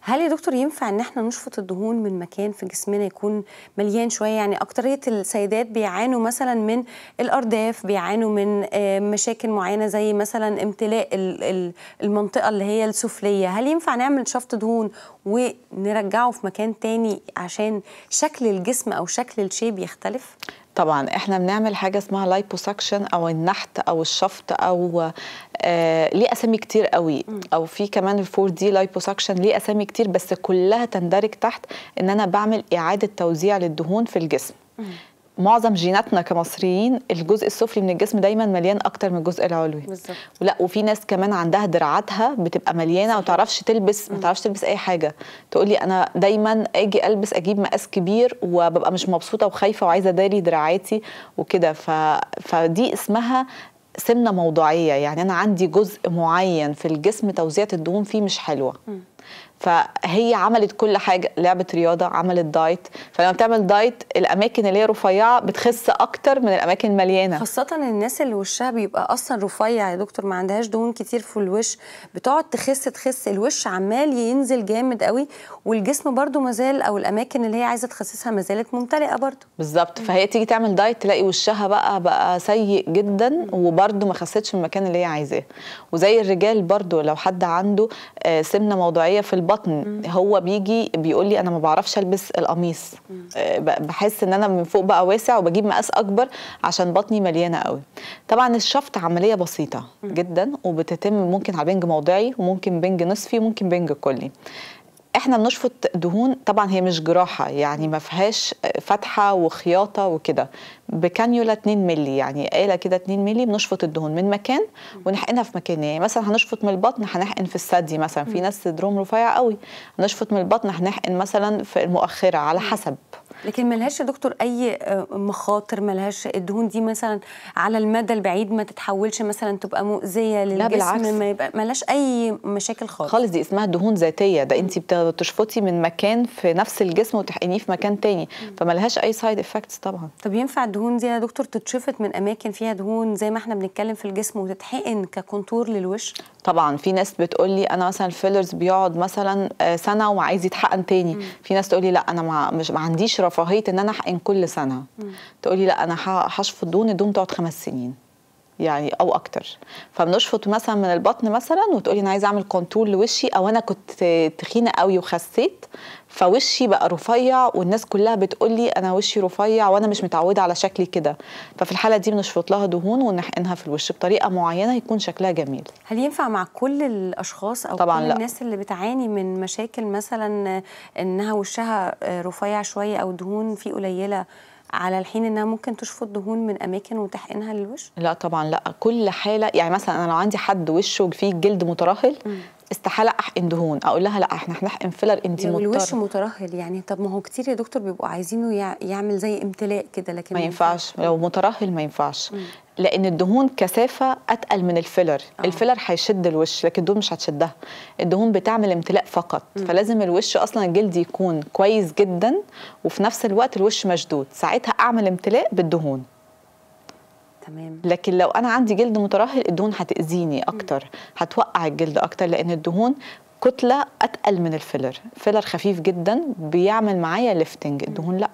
هل يا دكتور ينفع ان احنا نشفط الدهون من مكان في جسمنا يكون مليان شويه يعني اكتريه السيدات بيعانوا مثلا من الارداف بيعانوا من آه، مشاكل معينه زي مثلا امتلاء المنطقه اللي هي السفليه هل ينفع نعمل شفط دهون ونرجعه في مكان تاني عشان شكل الجسم او شكل الشيب يختلف طبعا احنا بنعمل حاجه اسمها لايبوسكشن او النحت او الشفط او آه ليه اسامي كتير قوي او في كمان الفور دي لايبوسكشن ليه اسامي كتير بس كلها تندرج تحت ان انا بعمل اعاده توزيع للدهون في الجسم معظم جيناتنا كمصريين الجزء السفلي من الجسم دايما مليان اكتر من الجزء العلوي بالظبط ولا وفي ناس كمان عندها دراعاتها بتبقى مليانه وما تعرفش تلبس ما تعرفش تلبس اي حاجه تقول لي انا دايما اجي البس اجيب مقاس كبير وببقى مش مبسوطه وخايفه وعايزه داري دراعاتي وكده ف... فدي اسمها سمنه موضوعيه يعني انا عندي جزء معين في الجسم توزيعه الدهون فيه مش حلوه م. فهي عملت كل حاجه لعبه رياضه عملت دايت فلما بتعمل دايت الاماكن اللي هي رفيعه بتخس اكتر من الاماكن المليانه خاصه الناس اللي وشها بيبقى اصلا رفيع يا دكتور ما عندهاش دهون كتير في الوش بتقعد تخس تخس الوش عمال ينزل جامد قوي والجسم برده مازال او الاماكن اللي هي عايزه تخسسها ما زالت ممتلئه برده بالظبط فهي تيجي تعمل دايت تلاقي وشها بقى بقى سيء جدا وبرده ما خستش المكان اللي هي عايزاه وزي الرجال برده لو حد عنده آه، سمنه موضوعيه شويه في البطن مم. هو بيجي بيقول لي انا ما بعرفش البس القميص آه، بحس ان انا من فوق بقى واسع وبجيب مقاس اكبر عشان بطني مليانه قوي طبعا الشفط عمليه بسيطه مم. جدا وبتتم ممكن على بنج موضعي وممكن بنج نصفي وممكن بنج كلي احنا بنشفط دهون طبعا هي مش جراحه يعني ما فيهاش فتحه وخياطه وكده بكانيولا 2 مللي يعني آلة كده 2 مللي بنشفط الدهون من مكان ونحقنها في مكان يعني مثلا هنشفط من البطن هنحقن في الثدي مثلا في ناس صدرهم رفيع قوي هنشفط من البطن هنحقن مثلا في المؤخره على حسب لكن ملهاش يا دكتور اي آه، مخاطر ملهاش الدهون دي مثلا على المدى البعيد ما تتحولش مثلا تبقى مؤذيه للجسم لا بالعكس. ما يبقى ملهاش اي مشاكل خالص خالص دي اسمها دهون ذاتيه ده انت بتشفطي من مكان في نفس الجسم وتحقنيه في مكان تاني فملهاش اي سايد افكتس طبعا طب ينفع الدهون دي يا دكتور تتشفط من اماكن فيها دهون زي ما احنا بنتكلم في الجسم وتتحقن ككونتور للوش طبعا في ناس بتقول لي انا مثلا الفيلرز بيقعد مثلا آه، سنه وعايز يتحقن تاني في ناس تقول لي لا انا ما مش ما عنديش رف رفاهيه ان انا احقن كل سنه تقولي لا انا هشفط دون الدون تقعد خمس سنين يعني او اكتر فبنشفط مثلا من البطن مثلا وتقولي انا عايزه اعمل كونتور لوشي او انا كنت تخينه قوي وخسيت فوشي بقى رفيع والناس كلها بتقولي انا وشي رفيع وانا مش متعوده على شكلي كده ففي الحاله دي بنشفط لها دهون ونحقنها في الوش بطريقه معينه يكون شكلها جميل هل ينفع مع كل الاشخاص او طبعاً كل لا. الناس اللي بتعاني من مشاكل مثلا انها وشها رفيع شويه او دهون فيه قليله على الحين انها ممكن تشفط دهون من اماكن وتحقنها للوش لا طبعا لا كل حاله يعني مثلا انا لو عندي حد وشه فيه جلد مترهل استحاله احقن دهون اقول لها لا احنا هنحقن فيلر انت مضطر الوش مترهل يعني طب ما هو كتير يا دكتور بيبقوا عايزينه يعمل زي امتلاء كده لكن ما ينفعش لو مترهل ما ينفعش مم. لان الدهون كثافه اتقل من الفيلر آه. الفيلر هيشد الوش لكن الدهون مش هتشدها الدهون بتعمل امتلاء فقط م. فلازم الوش اصلا الجلد يكون كويس جدا وفي نفس الوقت الوش مشدود ساعتها اعمل امتلاء بالدهون تمام لكن لو انا عندي جلد مترهل الدهون هتاذيني اكتر هتوقع الجلد اكتر لان الدهون كتله اتقل من الفيلر فيلر خفيف جدا بيعمل معايا ليفتنج الدهون لا